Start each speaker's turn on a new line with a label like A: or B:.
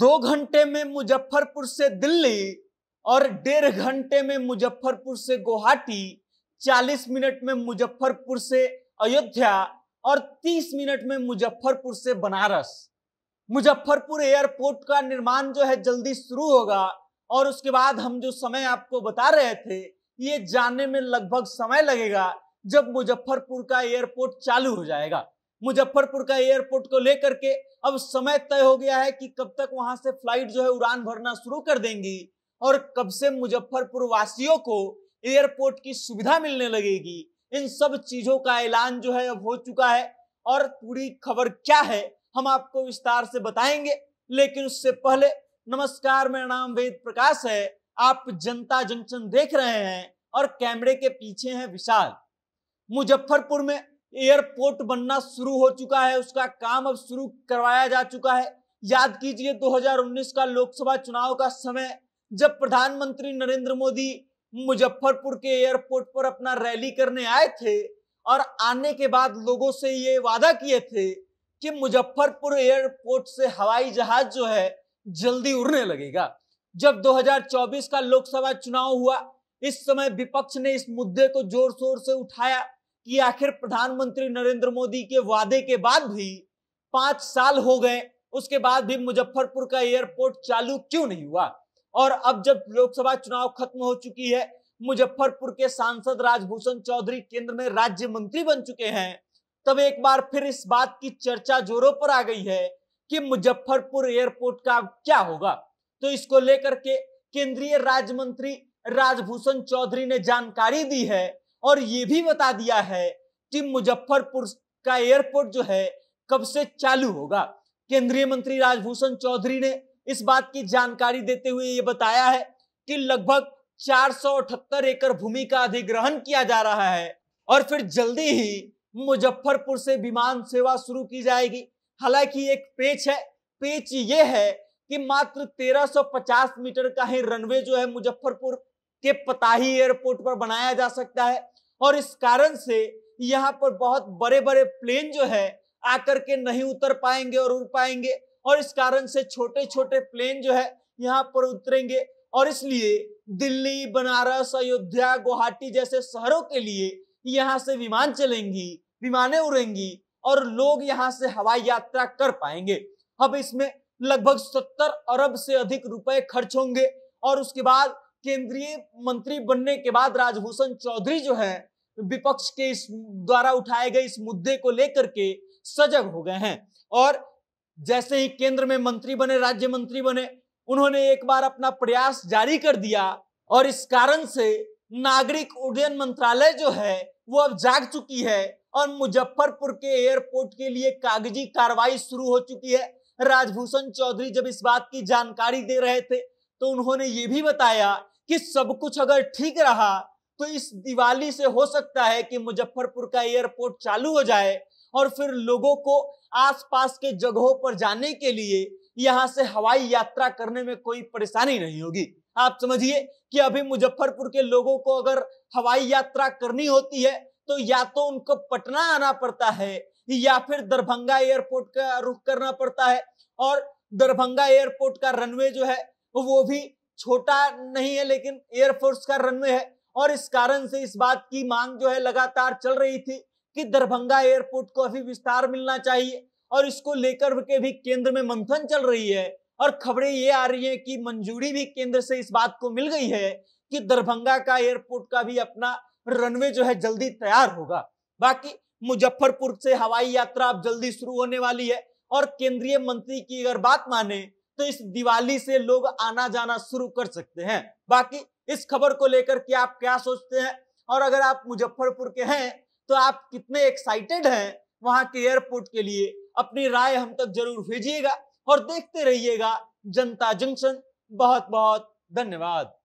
A: दो घंटे में मुजफ्फरपुर से दिल्ली और डेढ़ घंटे में मुजफ्फरपुर से गुवाहाटी चालीस मिनट में मुजफ्फरपुर से अयोध्या और तीस मिनट में मुजफ्फरपुर से बनारस मुजफ्फरपुर एयरपोर्ट का निर्माण जो है जल्दी शुरू होगा और उसके बाद हम जो समय आपको बता रहे थे ये जाने में लगभग समय लगेगा जब मुजफ्फरपुर का एयरपोर्ट चालू हो जाएगा मुजफ्फरपुर का एयरपोर्ट को लेकर के अब समय तय हो गया है कि कब तक वहां से फ्लाइट जो है उड़ान भरना शुरू कर देंगी और कब से मुजफ्फरपुर वासियों को एयरपोर्ट की सुविधा मिलने लगेगी इन सब चीजों का ऐलान जो है अब हो चुका है और पूरी खबर क्या है हम आपको विस्तार से बताएंगे लेकिन उससे पहले नमस्कार मेरा नाम वेद प्रकाश है आप जनता जंक्शन देख रहे हैं और कैमरे के पीछे हैं विशाल मुजफ्फरपुर में एयरपोर्ट बनना शुरू हो चुका है उसका काम अब शुरू करवाया जा चुका है याद कीजिए 2019 का लोकसभा चुनाव का समय जब प्रधानमंत्री नरेंद्र मोदी मुजफ्फरपुर के एयरपोर्ट पर अपना रैली करने आए थे और आने के बाद लोगों से ये वादा किए थे कि मुजफ्फरपुर एयरपोर्ट से हवाई जहाज जो है जल्दी उड़ने लगेगा जब 2024 का लोकसभा चुनाव हुआ इस समय विपक्ष ने इस मुद्दे को जोर शोर से उठाया कि आखिर प्रधानमंत्री नरेंद्र मोदी के वादे के बाद भी पांच साल हो गए उसके बाद भी मुजफ्फरपुर का एयरपोर्ट चालू क्यों नहीं हुआ और अब जब लोकसभा चुनाव खत्म हो चुकी है मुजफ्फरपुर के सांसद राजभूषण चौधरी केंद्र में राज्य मंत्री बन चुके हैं तब एक बार फिर इस बात की चर्चा जोरों पर आ गई है कि मुजफ्फरपुर एयरपोर्ट का क्या होगा तो इसको लेकर के केंद्रीय राज्य मंत्री राजभूषण चौधरी ने जानकारी दी है और ये भी बता दिया है कि मुजफ्फरपुर का एयरपोर्ट जो है कब से चालू होगा केंद्रीय मंत्री राजभूषण चौधरी ने इस बात की जानकारी देते हुए ये बताया है कि लगभग चार एकड़ भूमि का अधिग्रहण किया जा रहा है और फिर जल्दी ही मुजफ्फरपुर से विमान सेवा शुरू की जाएगी हालांकि एक पेच है पेच ये है कि मात्र 1350 मीटर का ही रनवे जो है मुजफ्फरपुर के पताही एयरपोर्ट पर बनाया जा सकता है और इस कारण से यहाँ पर बहुत बड़े बड़े प्लेन जो है आकर के नहीं उतर पाएंगे और उड़ पाएंगे और इस कारण से छोटे छोटे प्लेन जो है यहाँ पर उतरेंगे और इसलिए दिल्ली बनारस अयोध्या गुवाहाटी जैसे शहरों के लिए यहाँ से विमान चलेंगी विमानें उड़ेंगी और लोग यहाँ से हवाई यात्रा कर पाएंगे अब इसमें लगभग सत्तर अरब से अधिक रुपए खर्च होंगे और उसके बाद केंद्रीय मंत्री बनने के बाद राजभूषण चौधरी जो है विपक्ष के इस द्वारा उठाए गए इस मुद्दे को लेकर के सजग हो गए हैं और जैसे ही केंद्र में मंत्री बने राज्य मंत्री बने उन्होंने एक बार अपना प्रयास जारी कर दिया और इस कारण से नागरिक उड्डयन मंत्रालय जो है वो अब जाग चुकी है और मुजफ्फरपुर के एयरपोर्ट के लिए कागजी कार्रवाई शुरू हो चुकी है राजभूषण चौधरी जब इस बात की जानकारी दे रहे थे तो उन्होंने ये भी बताया कि सब कुछ अगर ठीक रहा तो इस दिवाली से हो सकता है कि मुजफ्फरपुर का एयरपोर्ट चालू हो जाए और फिर लोगों को आसपास के जगहों पर जाने के लिए यहाँ से हवाई यात्रा करने में कोई परेशानी नहीं होगी आप समझिए कि अभी मुजफ्फरपुर के लोगों को अगर हवाई यात्रा करनी होती है तो या तो उनको पटना आना पड़ता है या फिर दरभंगा एयरपोर्ट का रुख करना पड़ता है और दरभंगा एयरपोर्ट का रनवे जो है वो भी छोटा नहीं है लेकिन एयरफोर्स का रनवे है और इस कारण से इस बात की मांग जो है लगातार चल रही थी कि दरभंगा एयरपोर्ट को अभी विस्तार मिलना चाहिए और इसको लेकर के भी केंद्र में मंथन चल रही है और खबरें ये आ रही हैं कि मंजूरी भी केंद्र से इस बात को मिल गई है कि दरभंगा का एयरपोर्ट का भी अपना रनवे जो है जल्दी तैयार होगा बाकी मुजफ्फरपुर से हवाई यात्रा अब जल्दी शुरू होने वाली है और केंद्रीय मंत्री की अगर बात माने तो इस दिवाली से लोग आना जाना शुरू कर सकते हैं बाकी इस खबर को लेकर के आप क्या सोचते हैं और अगर आप मुजफ्फरपुर के हैं तो आप कितने एक्साइटेड हैं वहां के एयरपोर्ट के लिए अपनी राय हम तक जरूर भेजिएगा और देखते रहिएगा जनता जंक्शन बहुत बहुत धन्यवाद